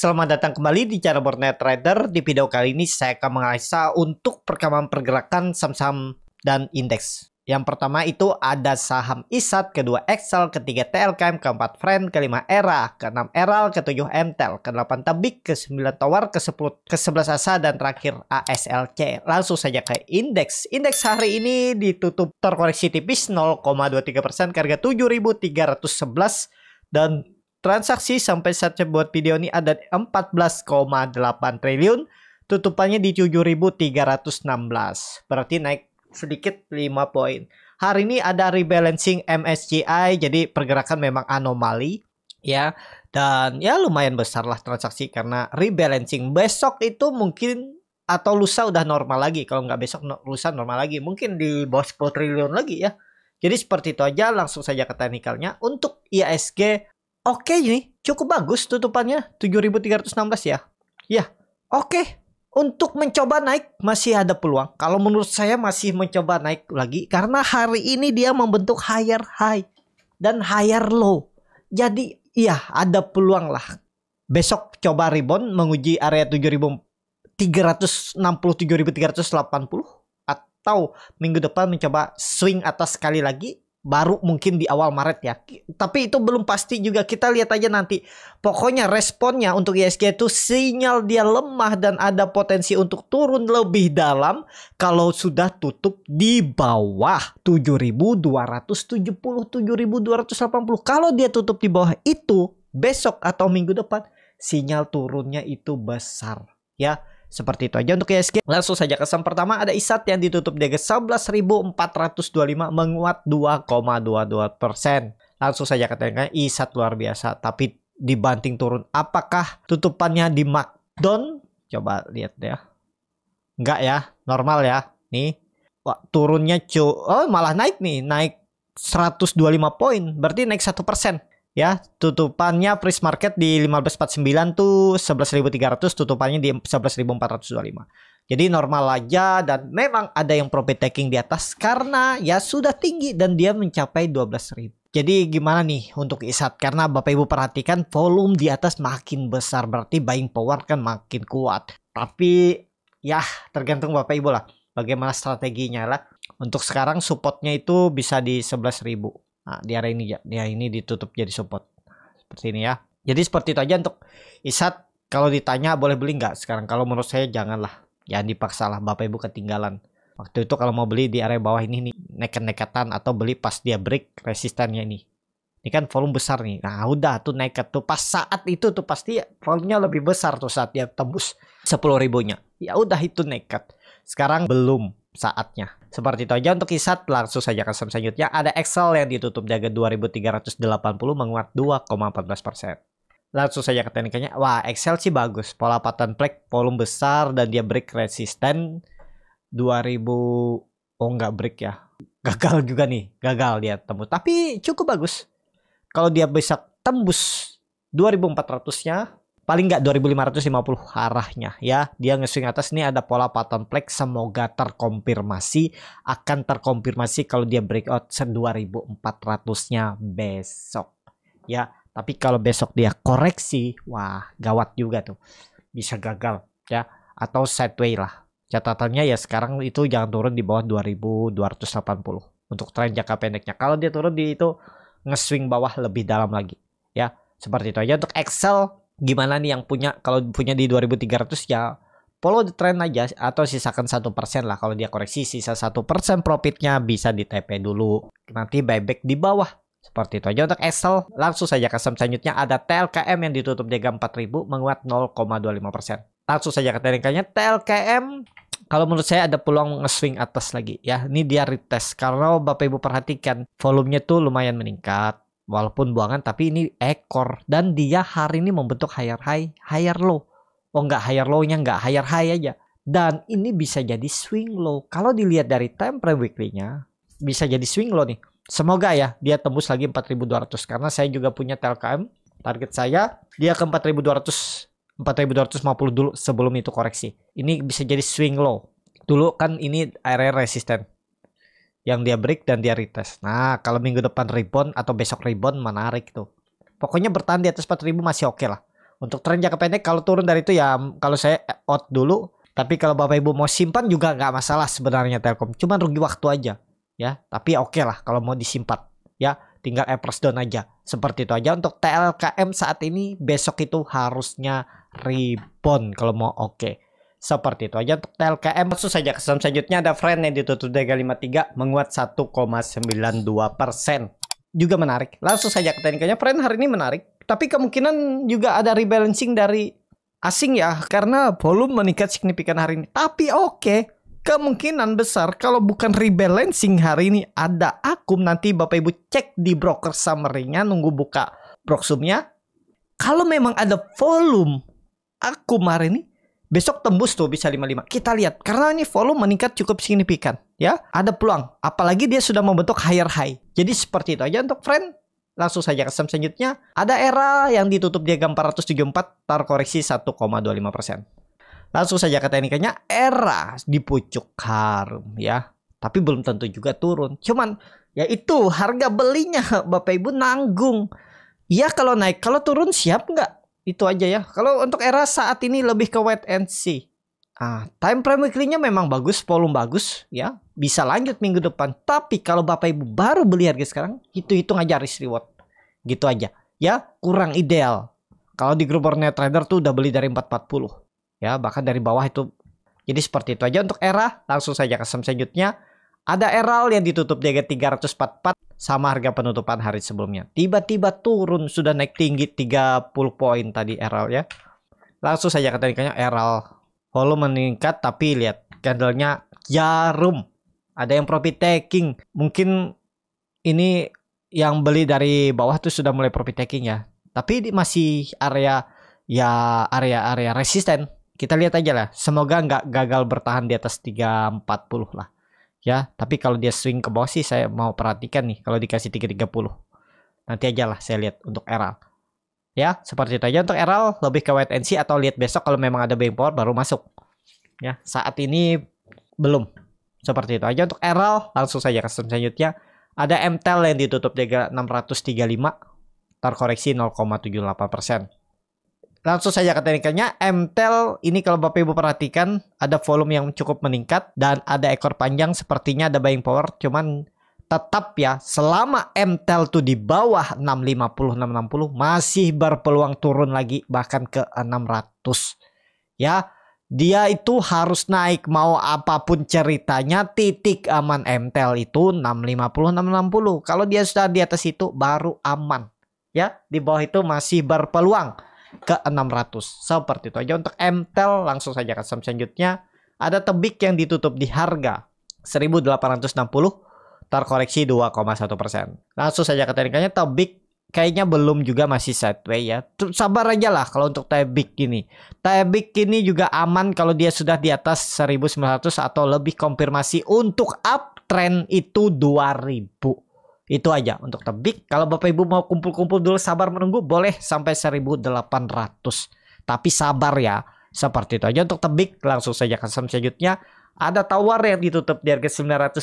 Selamat datang kembali di cara Bornet Trader. Di video kali ini saya akan menganalisa untuk perkembangan pergerakan saham-saham dan indeks. Yang pertama itu ada saham ISAT, kedua Excel, ketiga TLKM, keempat Friend, kelima ERA, keenam ERAL, ketujuh MTEL, kedelapan Tebik, sembilan Tower, ke sebelas ASA, dan terakhir ASLC. Langsung saja ke indeks. Indeks hari ini ditutup terkoreksi tipis 0,23% ke harga 7.311 dan Transaksi sampai saat saya buat video ini ada 14,8 triliun, tutupannya di 7.316. Berarti naik sedikit 5 poin. Hari ini ada rebalancing MSCI, jadi pergerakan memang anomali ya. Dan ya lumayan besar lah transaksi karena rebalancing. Besok itu mungkin atau lusa udah normal lagi. Kalau nggak besok lusa normal lagi. Mungkin di bawah 10 triliun lagi ya. Jadi seperti itu aja langsung saja ke teknikalnya. Untuk ISG oke okay nih, cukup bagus tutupannya 7316 ya. Ya, oke. Okay. Untuk mencoba naik masih ada peluang. Kalau menurut saya masih mencoba naik lagi karena hari ini dia membentuk higher high dan higher low. Jadi ya ada peluang lah. Besok coba rebound menguji area 7360 7380 atau minggu depan mencoba swing atas sekali lagi baru mungkin di awal Maret ya. Tapi itu belum pasti juga kita lihat aja nanti. Pokoknya responnya untuk ISG itu sinyal dia lemah dan ada potensi untuk turun lebih dalam kalau sudah tutup di bawah 7.270 7.280. Kalau dia tutup di bawah itu besok atau minggu depan sinyal turunnya itu besar ya. Seperti itu aja untuk ISG. Langsung saja ke saham pertama ada ISAT yang ditutup di 11.425 menguat 2,22%. Langsung saja ke tengah ISAT luar biasa tapi dibanting turun. Apakah tutupannya di markdown? Coba lihat ya. Enggak ya, normal ya. Nih. Wah, turunnya cu oh malah naik nih, naik 125 poin, berarti naik satu persen ya tutupannya Price Market di 1549 tuh 11.300 tutupannya di 11.425 jadi normal aja dan memang ada yang profit taking di atas karena ya sudah tinggi dan dia mencapai 12.000 jadi gimana nih untuk isat karena Bapak Ibu perhatikan volume di atas makin besar berarti buying power kan makin kuat tapi ya tergantung Bapak Ibu lah bagaimana strateginya lah untuk sekarang supportnya itu bisa di 11.000 Nah, di area ini ya, di area ini ditutup jadi support. Seperti ini ya. Jadi seperti itu aja untuk Isat. Kalau ditanya boleh beli nggak sekarang? Kalau menurut saya janganlah. Jangan lah Bapak Ibu ketinggalan. Waktu itu kalau mau beli di area bawah ini nih nekat-nekatan atau beli pas dia break resistennya ini. Ini kan volume besar nih. Nah udah tuh nekat tuh pas saat itu tuh pasti volumenya lebih besar tuh saat dia tembus 10 ribunya. Ya udah itu nekat. Sekarang belum saatnya. Seperti itu aja untuk kisat, langsung saja ke saham selanjutnya. Ada Excel yang ditutup di harga 2380 menguat 2,14%. Langsung saja ke teknikanya. Wah, Excel sih bagus. Pola pattern plek, volume besar dan dia break resisten 2000 oh nggak break ya. Gagal juga nih, gagal dia tembus. Tapi cukup bagus. Kalau dia bisa tembus 2400-nya paling nggak 2550 arahnya ya dia ngeswing atas ini ada pola pattern flag semoga terkonfirmasi akan terkonfirmasi kalau dia breakout 2400 nya besok ya tapi kalau besok dia koreksi wah gawat juga tuh bisa gagal ya atau sideway lah catatannya ya sekarang itu jangan turun di bawah 2280 untuk tren jangka pendeknya kalau dia turun di itu ngeswing bawah lebih dalam lagi ya seperti itu aja untuk Excel gimana nih yang punya kalau punya di 2300 ya follow the trend aja atau sisakan satu persen lah kalau dia koreksi sisa satu persen profitnya bisa di TP dulu nanti buyback di bawah seperti itu aja untuk Excel langsung saja ke saham selanjutnya ada TLKM yang ditutup di 4000 menguat 0,25 persen langsung saja ke teringkanya TLKM kalau menurut saya ada peluang nge-swing atas lagi ya. Ini dia retest karena Bapak Ibu perhatikan volumenya tuh lumayan meningkat walaupun buangan tapi ini ekor dan dia hari ini membentuk higher high higher low oh nggak higher low-nya nggak higher high aja dan ini bisa jadi swing low kalau dilihat dari time frame weekly-nya bisa jadi swing low nih semoga ya dia tembus lagi 4200 karena saya juga punya telkm target saya dia ke 4200 4250 dulu sebelum itu koreksi ini bisa jadi swing low dulu kan ini area resisten yang dia break dan dia retest. Nah, kalau minggu depan rebound atau besok rebound menarik tuh. Pokoknya bertahan di atas 4000 masih oke okay lah. Untuk tren jangka pendek kalau turun dari itu ya kalau saya eh, out dulu, tapi kalau Bapak Ibu mau simpan juga nggak masalah sebenarnya Telkom. Cuman rugi waktu aja ya. Tapi oke okay lah kalau mau disimpan ya tinggal average down aja. Seperti itu aja untuk TLKM saat ini besok itu harusnya rebound kalau mau oke. Okay. Seperti itu aja untuk TLKM. Langsung saja ke saham selanjutnya ada friend yang ditutup di 53 menguat 1,92 persen. Juga menarik. Langsung saja ke teknikalnya. Friend hari ini menarik. Tapi kemungkinan juga ada rebalancing dari asing ya. Karena volume meningkat signifikan hari ini. Tapi oke. Okay kemungkinan besar kalau bukan rebalancing hari ini ada akum nanti Bapak Ibu cek di broker summary-nya nunggu buka broksumnya. Kalau memang ada volume akum hari ini Besok tembus tuh bisa 55. Kita lihat karena ini volume meningkat cukup signifikan ya. Ada peluang apalagi dia sudah membentuk higher high. Jadi seperti itu aja untuk friend. Langsung saja ke selanjutnya. Ada era yang ditutup di 474 tar koreksi 1,25%. Langsung saja ke teknikanya era di pucuk harum ya. Tapi belum tentu juga turun. Cuman ya itu harga belinya Bapak Ibu nanggung. Ya kalau naik, kalau turun siap nggak? itu aja ya. Kalau untuk era saat ini lebih ke wait and see. Ah, time frame weekly-nya memang bagus, volume bagus ya. Bisa lanjut minggu depan. Tapi kalau Bapak Ibu baru beli harga sekarang, hitung-hitung aja risk reward. Gitu aja. Ya, kurang ideal. Kalau di grup Borneo Trader tuh udah beli dari 440. Ya, bahkan dari bawah itu. Jadi seperti itu aja untuk era. Langsung saja ke saham selanjutnya. Ada Eral yang ditutup di harga 344 sama harga penutupan hari sebelumnya. Tiba-tiba turun sudah naik tinggi 30 poin tadi Eral ya. Langsung saja katanya Eral volume meningkat tapi lihat candlenya jarum. Ada yang profit taking. Mungkin ini yang beli dari bawah tuh sudah mulai profit taking ya. Tapi masih area ya area-area resisten. Kita lihat aja lah. Semoga nggak gagal bertahan di atas 340 lah ya tapi kalau dia swing ke bawah sih saya mau perhatikan nih kalau dikasih 330 nanti aja lah saya lihat untuk eral ya seperti itu aja untuk eral lebih ke wait and see atau lihat besok kalau memang ada bank power baru masuk ya saat ini belum seperti itu aja untuk eral langsung saja ke selanjutnya ada MTEL yang ditutup jaga 635 terkoreksi 0,78 persen Langsung saja ke teknikalnya, MTEL ini kalau Bapak Ibu perhatikan ada volume yang cukup meningkat dan ada ekor panjang sepertinya ada buying power cuman tetap ya selama MTEL tuh di bawah 650 660 masih berpeluang turun lagi bahkan ke 600 ya. Dia itu harus naik mau apapun ceritanya titik aman MTEL itu 650 660. Kalau dia sudah di atas itu baru aman ya. Di bawah itu masih berpeluang ke 600. Seperti itu aja untuk MTEL langsung saja ke saham selanjutnya. Ada tebik yang ditutup di harga 1860 terkoreksi 2,1%. Langsung saja ke teknikalnya tebik kayaknya belum juga masih sideways ya. Sabar aja lah kalau untuk Tebik ini. Tebik ini juga aman kalau dia sudah di atas 1900 atau lebih konfirmasi untuk uptrend itu 2000. Itu aja untuk tebik. Kalau Bapak Ibu mau kumpul-kumpul dulu sabar menunggu boleh sampai 1800. Tapi sabar ya. Seperti itu aja untuk tebik. Langsung saja ke saham selanjutnya. Ada tawar yang ditutup di harga 920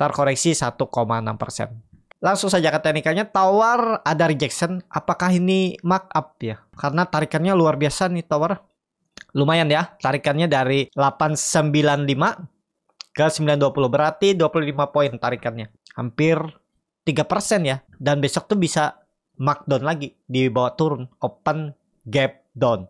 terkoreksi 1,6%. Langsung saja ke teknikalnya tawar ada rejection. Apakah ini up ya? Karena tarikannya luar biasa nih tawar. Lumayan ya, tarikannya dari 895 ke 920 berarti 25 poin tarikannya. Hampir tiga persen ya dan besok tuh bisa markdown lagi di bawah turun open gap down.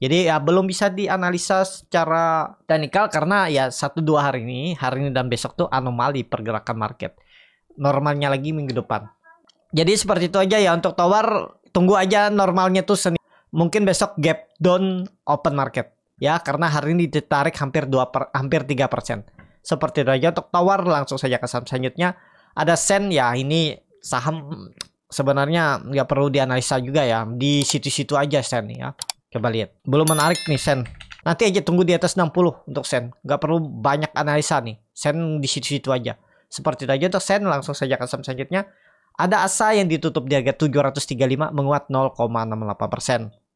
Jadi ya belum bisa dianalisa secara teknikal karena ya satu dua hari ini, hari ini dan besok tuh anomali pergerakan market. Normalnya lagi minggu depan. Jadi seperti itu aja ya untuk tower tunggu aja normalnya tuh seni. Mungkin besok gap down open market ya karena hari ini ditarik hampir dua per, hampir tiga persen Seperti itu aja untuk tower langsung saja ke saham selanjutnya ada sen ya ini saham sebenarnya nggak perlu dianalisa juga ya di situ-situ aja sen ya coba lihat belum menarik nih sen nanti aja tunggu di atas 60 untuk sen nggak perlu banyak analisa nih sen di situ-situ aja seperti itu aja untuk sen langsung saja ke saham selanjutnya ada asa yang ditutup di harga 735 menguat 0,68%.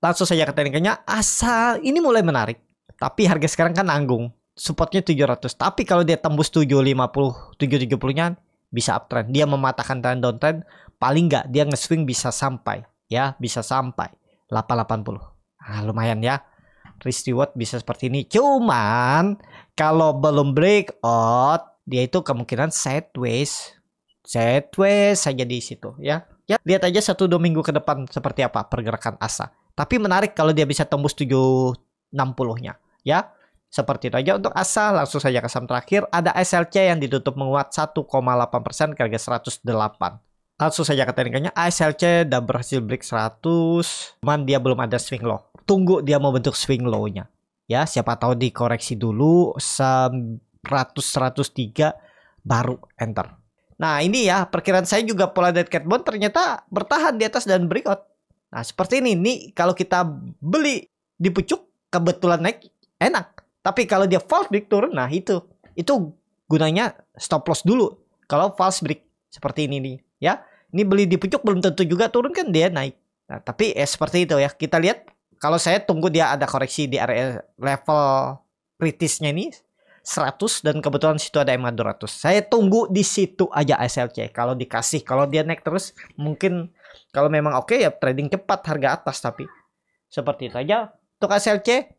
Langsung saja ke tekniknya, asa ini mulai menarik. Tapi harga sekarang kan nanggung supportnya 700 tapi kalau dia tembus 750 770 nya bisa uptrend. Dia mematahkan trend downtrend paling nggak dia nge-swing bisa sampai ya, bisa sampai 880. Nah, lumayan ya. Risk reward bisa seperti ini. Cuman kalau belum break out, dia itu kemungkinan sideways. Sideways saja di situ ya. Ya, lihat aja satu dua minggu ke depan seperti apa pergerakan ASA. Tapi menarik kalau dia bisa tembus 760-nya ya. Seperti itu aja untuk ASA langsung saja ke saham terakhir ada SLC yang ditutup menguat 1,8% ke harga 108. Langsung saja ke teknikalnya slc dan berhasil break 100 cuman dia belum ada swing low. Tunggu dia mau bentuk swing low-nya. Ya, siapa tahu dikoreksi dulu 100 103 baru enter. Nah, ini ya perkiraan saya juga pola dead cat bond ternyata bertahan di atas dan breakout. Nah, seperti ini nih kalau kita beli di pucuk kebetulan naik enak. Tapi kalau dia false break turun, nah itu. Itu gunanya stop loss dulu. Kalau false break seperti ini nih, ya. Ini beli di pucuk belum tentu juga turun kan dia naik. Nah, tapi eh, seperti itu ya. Kita lihat kalau saya tunggu dia ada koreksi di area level kritisnya ini 100 dan kebetulan situ ada MA 200. Saya tunggu di situ aja SLC. Kalau dikasih, kalau dia naik terus mungkin kalau memang oke okay, ya trading cepat harga atas tapi seperti itu aja untuk SLC